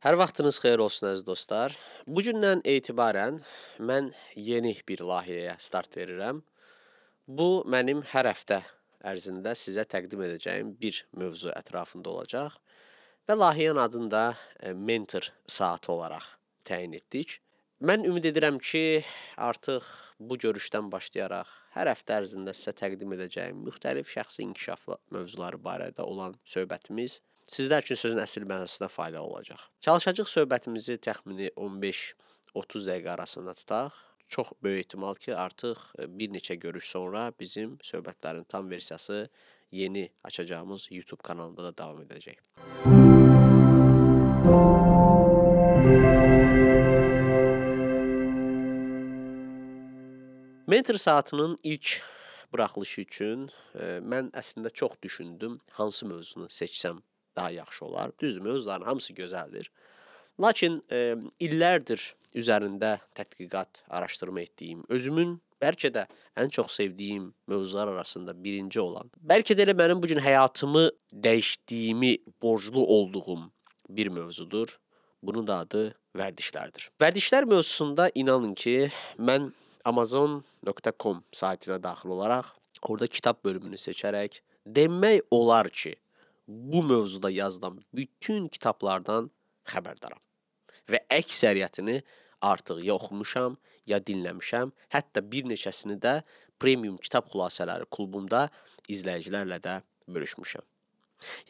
Hər vaxtınız xeyir olsun əziz dostlar. Bu gündən etibarən mən yeni bir layihəyə start verirəm. Bu mənim hər həftə ərzində sizə təqdim edəcəyim bir mövzu ətrafında olacaq və layihənin adını da e, mentor saatı olaraq təyin etdik. Mən ümid edirəm ki, artıq bu görüşdən başlayaraq hər həftə ərzində sizə təqdim edəcəyim müxtəlif şəxsi inkişafla mövzuları barədə olan söhbətimiz sizlər üçün sözün əsl mənasında faydalı olacaq. Çalışacaq söhbətimizi təxmini 15-30 dəqiqə arasında tutaq. Çox böyük ehtimal ki, artıq e, bir neçə görüş sonra bizim söhbətlərin tam versiyası yeni açacağımız YouTube kanalında da davam edəcək. Mentor saatının ilk buraxılışı üçün e, mən əslində çox düşündüm, hansı mövzunu seçsəm daha yaxşı olar. Düzdür, mövzuların hamısı gözəldir. Lakin e, illərdir üzərində tədqiqat, araşdırma etdiyim, özümün bəlkə də ən çox sevdiyim mövzular arasında birinci olan, bəlkə də elə mənim bu gün həyatımı dəyişdiyimi borclu olduğum bir mövzudur. Bunun da adı vərdişlərdir. Vərdişlər mövzusunda inanın ki, mən amazon.com saytına daxil olaraq orada kitab bölümünü seçərək demək olar ki, bu mövzuda yazılan bütün kitablardan xəbərdaram və əksəriyyətini artıq ya oxumuşam, ya dinləmişəm, hətta bir neçəsini də premium kitab xülasələri klubumda izləyicilərlə də bölüşmüşəm.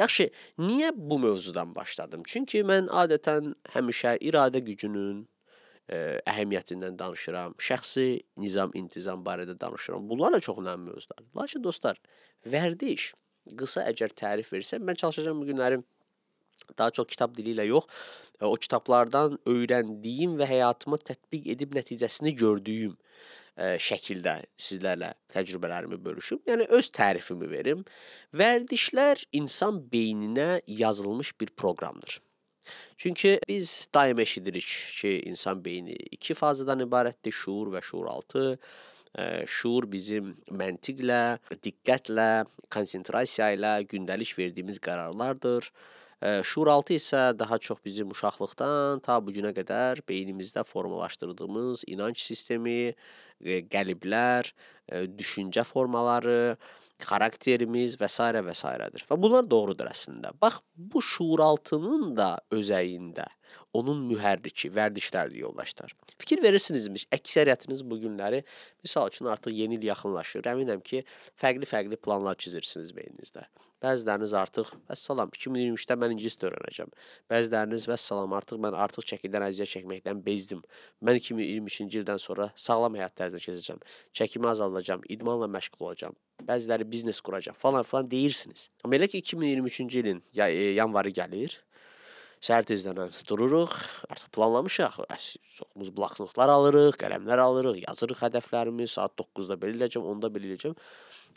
Yaxşı, niyə bu mövzudan başladım? Çünki mən adətən həmişə iradə gücünün ə, e, əhəmiyyətindən danışıram, şəxsi nizam, intizam barədə danışıram. Bunlar da çox önəmli mövzulardır. Lakin dostlar, vərdiş qısa əgər tərif versən, mən çalışacağam bu günləri daha çox kitab dili ilə yox, e, o kitablardan öyrəndiyim və həyatıma tətbiq edib nəticəsini gördüyüm ə, e, şəkildə sizlərlə təcrübələrimi bölüşüm. Yəni öz tərifimi verim. Vərdişlər insan beyninə yazılmış bir proqramdır. Çünki biz daim eşidirik ki, insan beyni iki fazadan ibarətdir: şuur və şuuraltı şuur bizim məntiqlə, diqqətlə, konsentrasiya ilə gündəlik verdiyimiz qərarlardır. Şuuraltı isə daha çox bizim uşaqlıqdan ta bu günə qədər beynimizdə formalaşdırdığımız inanc sistemi, qəliblər, düşüncə formaları, xarakterimiz və s. və s.dir. Və bunlar doğrudur əslində. Bax bu şuuraltının da özəyində onun mühərriki, vərdişlərdir yoldaşlar. Fikir verirsinizmi? Əksəriyyətiniz bu günləri misal üçün artıq yeni il yaxınlaşır. Əminəm ki, fərqli-fərqli planlar çizirsiniz beyninizdə. Bəziləriniz artıq vəssalam 2023-də mən ingiliscə öyrənəcəm. Bəziləriniz vəssalam artıq mən artıq çəkidən əziyyət çəkməkdən bezdim. Mən 2023-cü ildən sonra sağlam həyat tərzinə keçəcəm. Çəkimi azaldacağam, idmanla məşğul olacağam. Bəziləri biznes quracaq falan filan deyirsiniz. Amma elə ki 2023-cü ilin e, yanvarı gəlir, Səhər tezdən dururuq, artıq planlamışıq. Çoxumuz bloknotlar alırıq, qələmlər alırıq, yazırıq hədəflərimi, saat 9-da belə eləyəcəm, 10-da belə eləyəcəm.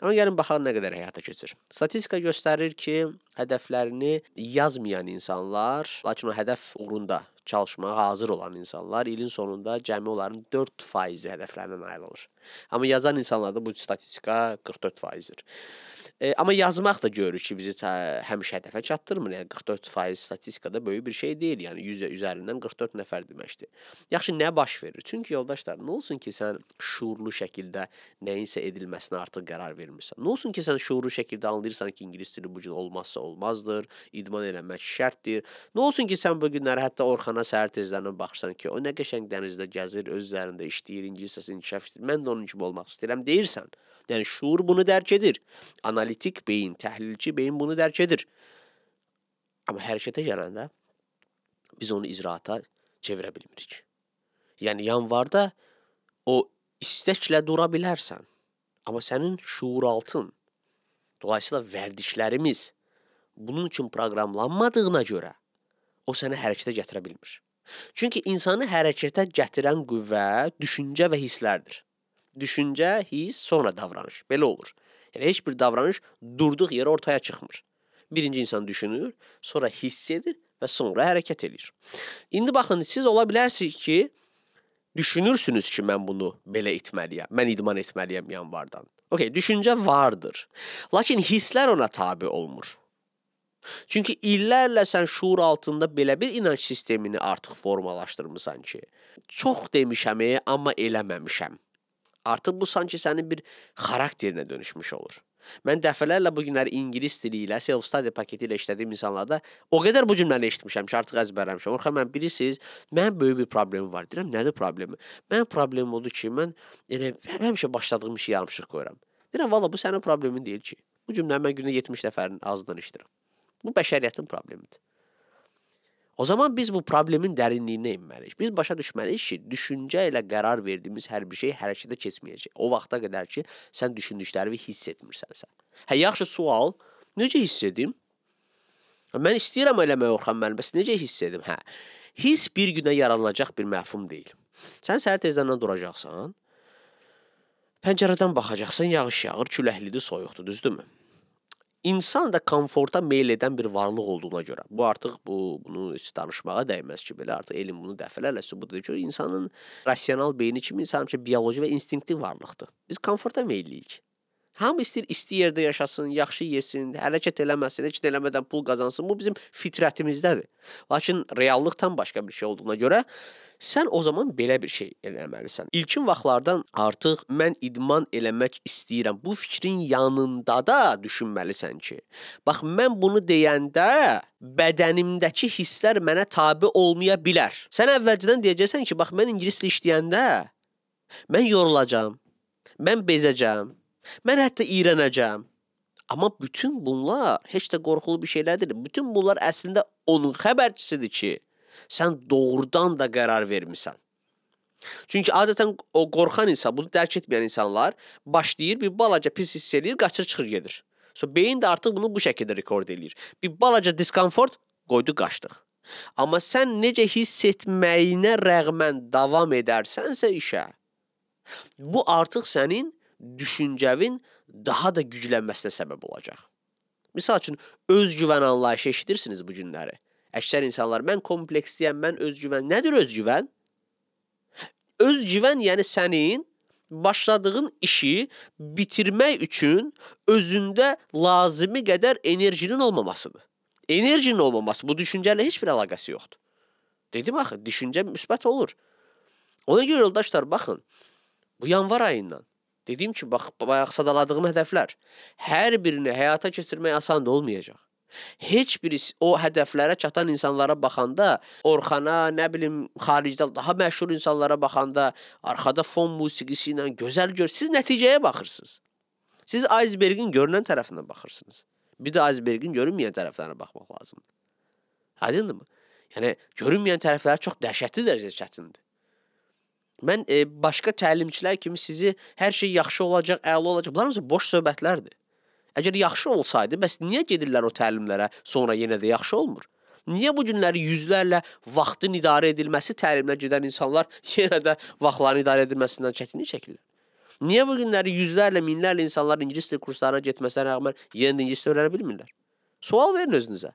Amma gəlin baxaq nə qədər həyata keçir. Statistika göstərir ki, hədəflərini yazmayan insanlar, lakin o hədəf uğrunda çalışmağa hazır olan insanlar ilin sonunda cəmi onların 4% hədəflərinə nail olur. Amma yazan insanlarda bu statistika 44%-dir. E, amma yazmaq da görürük ki, bizi həmişə hədəfə çatdırmır. Yəni 44% statistikada böyük bir şey deyil. Yəni 100 üzərindən 44 nəfər deməkdir. Yaxşı, nə baş verir? Çünki yoldaşlar, nə olsun ki, sən şuurlu şəkildə nəyinsə edilməsinə artıq qərar vermirsən. Nə olsun ki, sən şuurlu şəkildə anlayırsan ki, ingilis dili bu gün olmazsa olmazdır, idman eləmək şərtdir. Nə olsun ki, sən bu günləri hətta Orxana səhər tezlərindən baxırsan ki, o nə qəşəng dənizdə gəzir, öz üzərində işləyir, ingiliscəsini inkişaf etdirir. Mən də onun kimi olmaq istəyirəm deyirsən. Yəni şuur bunu dərk edir. Analitik beyin, təhlilçi beyin bunu dərk edir. Amma hərəkətə gələndə biz onu icraata çevirə bilmirik. Yəni yanvarda o istəklə dura bilərsən. Amma sənin şuuraltın, dolayısıyla vərdişlərimiz bunun üçün proqramlanmadığına görə o səni hərəkətə gətirə bilmir. Çünki insanı hərəkətə gətirən qüvvə düşüncə və hisslərdir düşüncə, his, sonra davranış. Belə olur. Yəni heç bir davranış durduq yerə ortaya çıxmır. Birinci insan düşünür, sonra hiss edir və sonra hərəkət eləyir. İndi baxın, siz ola bilərsiniz ki, düşünürsünüz ki, mən bunu belə etməliyəm. Mən idman etməliyəm yanvardan. Okay, düşüncə vardır. Lakin hisslər ona tabe olmur. Çünki illərlə sən şuur altında belə bir inanc sistemini artıq formalaşdırmısan ki, çox demişəm, e, amma eləməmişəm. Artıq bu sanki sənin bir xarakterinə dönüşmüş olur. Mən dəfələrlə bu günləri ingilis dili ilə self study paketi ilə işlədiyim insanlarda o qədər bu cümləni eşitmişəm ki, artıq əzbərləmişəm. Orxan mən bilirsiniz, mənim böyük bir problemim var. Deyirəm, nədir problemi? Mənim problemim odur ki, mən elə həmişə başladığım işi yarımçıq qoyuram. Deyirəm, valla bu sənin problemin deyil ki. Bu cümləni mən gündə 70 nəfərin ağzından eşidirəm. Bu bəşəriyyətin problemidir. O zaman biz bu problemin dərinliyinə enməliyik. Biz başa düşməliyik ki, düşüncə ilə qərar verdiyimiz hər bir şey hərəkətə keçməyəcək. O vaxta qədər ki, sən düşündüklərini hiss etmirsənsə. Hə, yaxşı sual. Necə hiss edim? Mən istəyirəm eləməyə Orxan müəllim, bəs necə hiss edim? Hə. Hiss bir günə yaranılacaq bir məfhum deyil. Sən səhər tezdəndən duracaqsan, pəncərədən baxacaqsan, yağış yağır, küləklidir, soyuqdur, düzdürmü? İnsan da komforta meyl edən bir varlıq olduğuna görə. Bu artıq bu bunu heç danışmağa dəyməz ki, belə artıq elm bunu dəfələrlə sübut edir ki, insanın rasional beyni kimi insan ki, bioloji və instinktiv varlıqdır. Biz komforta meylliyik. Hamı istəyir isti yerdə yaşasın, yaxşı yesin, hərəkət eləməsin, heç nə eləmədən pul qazansın. Bu bizim fitrətimizdədir. Lakin reallıq tam başqa bir şey olduğuna görə Sən o zaman belə bir şey eləməlisən. İlkin vaxtlardan artıq mən idman eləmək istəyirəm. Bu fikrin yanında da düşünməlisən ki, bax mən bunu deyəndə bədənimdəki hisslər mənə tabe olmaya bilər. Sən əvvəlcədən deyəcəksən ki, bax mən ingilis dili işləyəndə mən yorulacağam. Mən bezəcəm. Mən hətta iyrənəcəm. Amma bütün bunlar heç də qorxulu bir şeylər deyil. Bütün bunlar əslində onun xəbərçisidir ki, sən doğrudan da qərar vermisən. Çünki adətən o qorxan insan, bunu dərk etməyən insanlar başlayır bir balaca pis hiss eləyir, qaçır çıxır gedir. So beyin də artıq bunu bu şəkildə rekord eləyir. Bir balaca diskomfort qoydu qaçdıq. Amma sən necə hiss etməyinə rəğmən davam edərsənsə işə, bu artıq sənin düşüncəvin daha da güclənməsinə səbəb olacaq. Məsəl üçün öz güvən anlayışı eşidirsiniz bu günləri. Əksər insanlar mən kompleksliyəm, mən özgüvən. Nədir özgüvən? Özgüvən yəni sənin başladığın işi bitirmək üçün özündə lazımi qədər enerjinin olmamasıdır. Enerjinin olmaması bu düşüncələ heç bir əlaqəsi yoxdur. Dedim axı, düşüncə müsbət olur. Ona görə yoldaşlar baxın. Bu yanvar ayından dediyim ki, bax bayaq sadaladığım hədəflər hər birini həyata keçirmək asan da olmayacaq. Heç biri o hədəflərə çatan insanlara baxanda, Orxana, nə bilim, xaricdə daha məşhur insanlara baxanda, arxada fon musiqisi ilə gözəl gör, siz nəticəyə baxırsınız. Siz aysbergin görünən tərəfindən baxırsınız. Bir də aysbergin görünməyən tərəflərinə baxmaq lazımdır. Aydındırmı? Yəni görünməyən tərəfləri çox dəhşətli dərəcədə çətindir. Mən e, başqa təlimçilər kimi sizi hər şey yaxşı olacaq, əla olacaq. Bunlar hamısı boş söhbətlərdir. Əgər yaxşı olsaydı, bəs niyə gedirlər o təlimlərə, sonra yenə də yaxşı olmur? Niyə bu günləri yüzlərlə vaxtın idarə edilməsi təlimlə gedən insanlar yenə də vaxtların idarə edilməsindən çətinlik çəkirlər? Niyə bu günləri yüzlərlə, minlərlə insanlar ingilis dil kurslarına getməsinə rəğmən yenə də ingilis öyrənə bilmirlər? Sual verin özünüzə.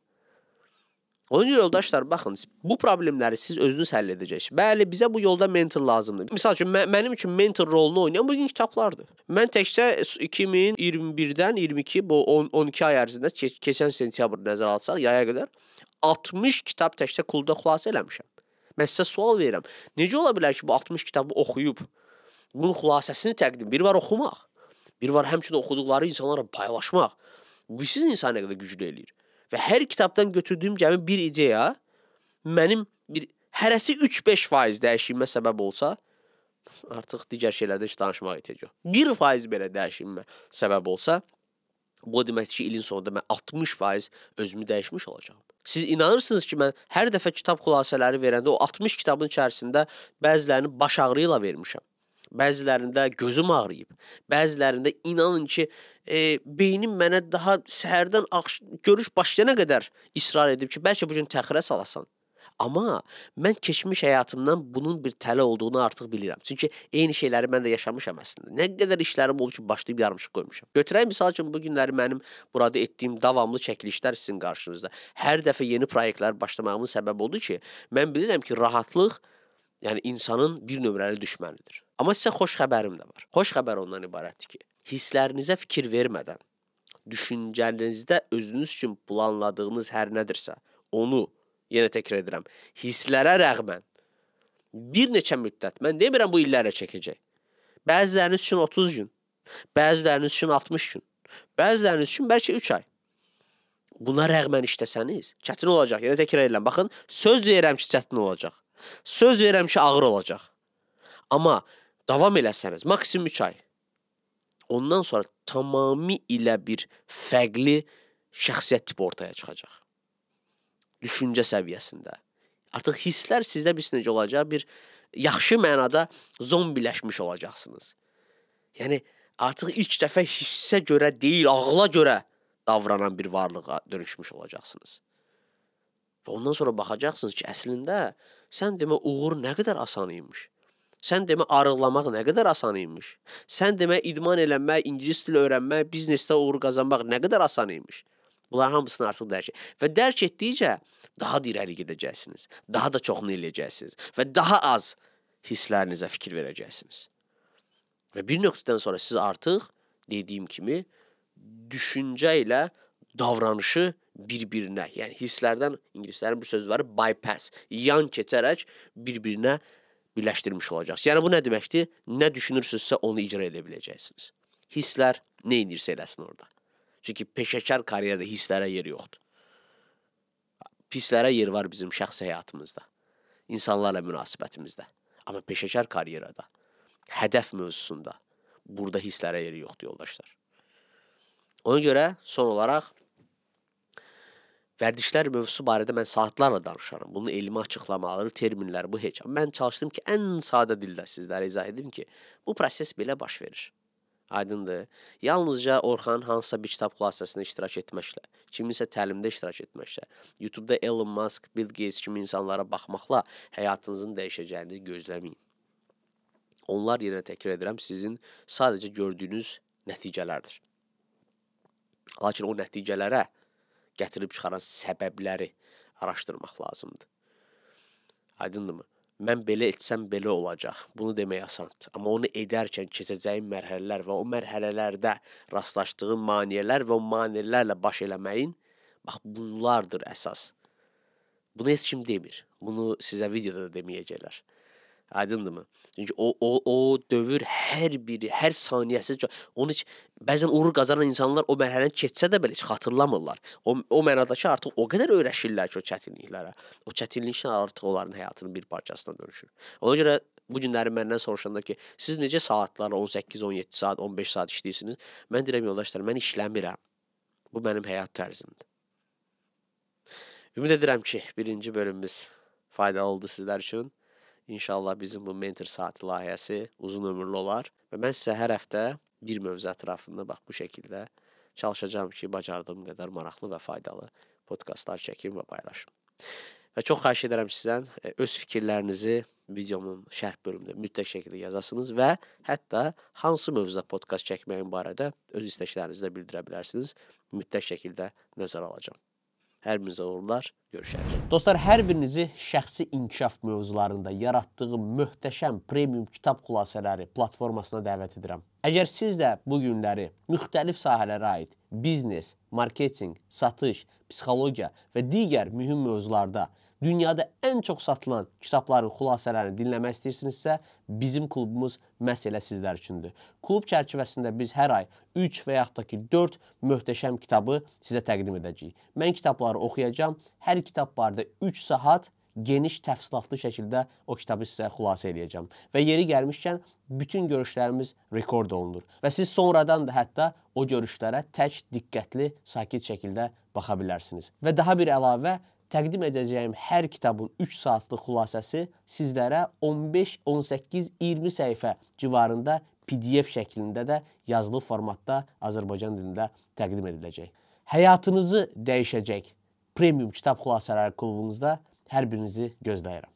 Onun üçün yoldaşlar baxın, bu problemləri siz özünüz həll edəcəksiniz. Bəli, bizə bu yolda mentor lazımdır. Məsəl üçün mə mənim üçün mentor rolunu oynayan bu gün kitablardır. Mən təkcə 2021-dən 22 bu 10 12 ay ərzində keç keçən sentyabr nəzərə alsaq, yaya qədər 60 kitab təkcə klubda xülasə eləmişəm. Mən sizə sual verirəm. Necə ola bilər ki, bu 60 kitabı oxuyub bunun xülasəsini təqdim, bir var oxumaq, bir var həmçinin oxuduqları insanlara paylaşmaq. Bu siz insanı nə qədər güclü eləyir. Və hər kitabdan götürdüyüm gəmi bir ideya mənim bir hərəsi 3-5% dəyişimə səbəb olsa, artıq digər şeylərdə heç danışmağa ehtiyac yox. 1% belə dəyişimə səbəb olsa, bu deməkdir ki, ilin sonunda mən 60% özümü dəyişmiş olacağam. Siz inanırsınız ki, mən hər dəfə kitab xülasələri verəndə o 60 kitabın içərisində bəzilərini baş ağrı ilə vermişəm. Bəzilərində gözüm ağrıyıb, bəzilərində inanın ki, e, beynim mənə daha səhərdən görüş başlayana qədər israr edib ki, bəlkə bu gün təxirə salasan. Amma mən keçmiş həyatımdan bunun bir tələ olduğunu artıq bilirəm. Çünki eyni şeyləri mən də yaşamışam əslində. Nə qədər işlərim oldu ki, başlayıb yarımçıq qoymuşam. Götürək misal üçün bu günləri mənim burada etdiyim davamlı çəkilişlər sizin qarşınızda. Hər dəfə yeni layihələr başlamağımın səbəbi odur ki, mən bilirəm ki, rahatlıq yəni insanın bir nömrəli düşmənidir. Amma sizə xoş xəbərim də var. Xoş xəbər ondan ibarətdir ki, hisslərinizə fikir vermədən düşüncənizdə özünüz üçün planladığınız hər nədirsə, onu yenə təkrar edirəm, hisslərə rəğmən bir neçə müddət, mən demirəm bu illərlə çəkəcək. Bəziləriniz üçün 30 gün, bəziləriniz üçün 60 gün, bəziləriniz üçün bəlkə 3 ay. Buna rəğmən işləsəniz, çətin olacaq. Yenə təkrar edirəm. Baxın, söz verirəm ki, çətin olacaq. Söz verirəm ki, ağır olacaq. Amma davam eləsəniz, maksimum 3 ay Ondan sonra tamamilə bir fərqli şəxsiyyət tipi ortaya çıxacaq. Düşüncə səviyyəsində. Artıq hisslər sizdə bir necə olacaq, bir yaxşı mənada zombiləşmiş olacaqsınız. Yəni artıq ilk dəfə hissə görə deyil, ağla görə davranan bir varlığa dönüşmüş olacaqsınız. Və ondan sonra baxacaqsınız ki, əslində sən demə uğur nə qədər asan imiş. Sən demə arıqlamaq nə qədər asan imiş. Sən demə idman eləmək, ingilis dili öyrənmək, biznesdə uğur qazanmaq nə qədər asan imiş. Bunlar hamısını artıq dərk et. Və dərk etdikcə daha da irəli gedəcəksiniz. Daha da çoxunu eləyəcəksiniz və daha az hisslərinizə fikir verəcəksiniz. Və bir nöqtədən sonra siz artıq dediyim kimi düşüncə ilə davranışı bir-birinə, yəni hisslərdən ingilislərin bir sözü var, bypass, yan keçərək bir-birinə birləşdirmiş olacaqsınız. Yəni bu nə deməkdir? Nə düşünürsünüzsə onu icra edə biləcəksiniz. Hisslər nə edirsə eləsin orada. Çünki peşəkar karyerada hisslərə yer yoxdur. Pislərə yer var bizim şəxsi həyatımızda, insanlarla münasibətimizdə. Amma peşəkar karyerada, hədəf mövzusunda burada hisslərə yer yoxdur yoldaşlar. Ona görə son olaraq Vərdişlər mövzusu barədə mən saatlarla danışaram. Bunun elmi açıqlamaları, terminlər, bu heç. Mən çalışdım ki, ən sadə dildə sizlərə izah edim ki, bu proses belə baş verir. Aydındır? Yalnızca Orxan hansısa bir kitab xülasəsində iştirak etməklə, kiminsə təlimdə iştirak etməklə, YouTube-da Elon Musk, Bill Gates kimi insanlara baxmaqla həyatınızın dəyişəcəyini gözləməyin. Onlar yenə təkrar edirəm, sizin sadəcə gördüyünüz nəticələrdir. Lakin o nəticələrə gətirib çıxaran səbəbləri araşdırmaq lazımdır. Aydındırmı? Mən belə etsəm belə olacaq. Bunu demək asandır. Amma onu edərkən keçəcəyim mərhələlər və o mərhələlərdə rastlaşdığım maneələr və o maneələrlə baş eləməyin, bax bunlardır əsas. Bunu heç kim demir. Bunu sizə videoda da deməyəcəklər. Aydındırmı? Çünki o o o dövür hər biri, hər saniyəsi onun heç bəzən uğur qazanan insanlar o mərhələni keçsə də belə heç xatırlamırlar. O o mənada ki, artıq o qədər öyrəşirlər ki, o çətinliklərə. O çətinliklər artıq onların həyatının bir parçasına dönüşür. Ona görə bu günləri məndən soruşanda ki, siz necə saatlarla 18, 17 saat, 15 saat işləyirsiniz? Mən deyirəm yoldaşlar, mən işləmirəm. Bu mənim həyat tərzimdir. Ümid edirəm ki, birinci bölümümüz faydalı oldu sizlər üçün. İnşallah bizim bu mentor saati layihəsi uzun ömürlü olar və mən sizə hər həftə bir mövzu ətrafında bax bu şəkildə çalışacağım ki, bacardığım qədər maraqlı və faydalı podkastlar çəkim və paylaşım. Və çox xahiş edirəm sizdən e, öz fikirlərinizi videomun şərh bölümündə mütləq şəkildə yazasınız və hətta hansı mövzuda podkast çəkməyim barədə öz istəklərinizi də bildirə bilərsiniz. Mütləq şəkildə nəzərə alacağam. Hər birinizə uğurlar. Görüşərik. Dostlar, hər birinizi şəxsi inkişaf mövzularında yaratdığı möhtəşəm premium kitab xülasələri platformasına dəvət edirəm. Əgər siz də bu günləri müxtəlif sahələrə aid biznes, marketinq, satış, psixologiya və digər mühüm mövzularda dünyada ən çox satılan kitabların xülasələrini dinləmək istəyirsinizsə, bizim klubumuz məhz elə sizlər üçündür. Klub çərçivəsində biz hər ay 3 və yaxud da ki 4 möhtəşəm kitabı sizə təqdim edəcəyik. Mən kitabları oxuyacağam. Hər kitab barədə 3 saat geniş təfsilatlı şəkildə o kitabı sizə xülasə eləyəcəm. Və yeri gəlmişkən bütün görüşlərimiz rekord olunur və siz sonradan da hətta o görüşlərə tək diqqətli, sakit şəkildə baxa bilərsiniz. Və daha bir əlavə təqdim edəcəyim hər kitabın 3 saatlıq xülasəsi sizlərə 15, 18, 20 səhifə civarında PDF şəklində də yazılı formatda Azərbaycan dilində təqdim ediləcək. Həyatınızı dəyişəcək premium kitab xülasələri klubumuzda hər birinizi gözləyirəm.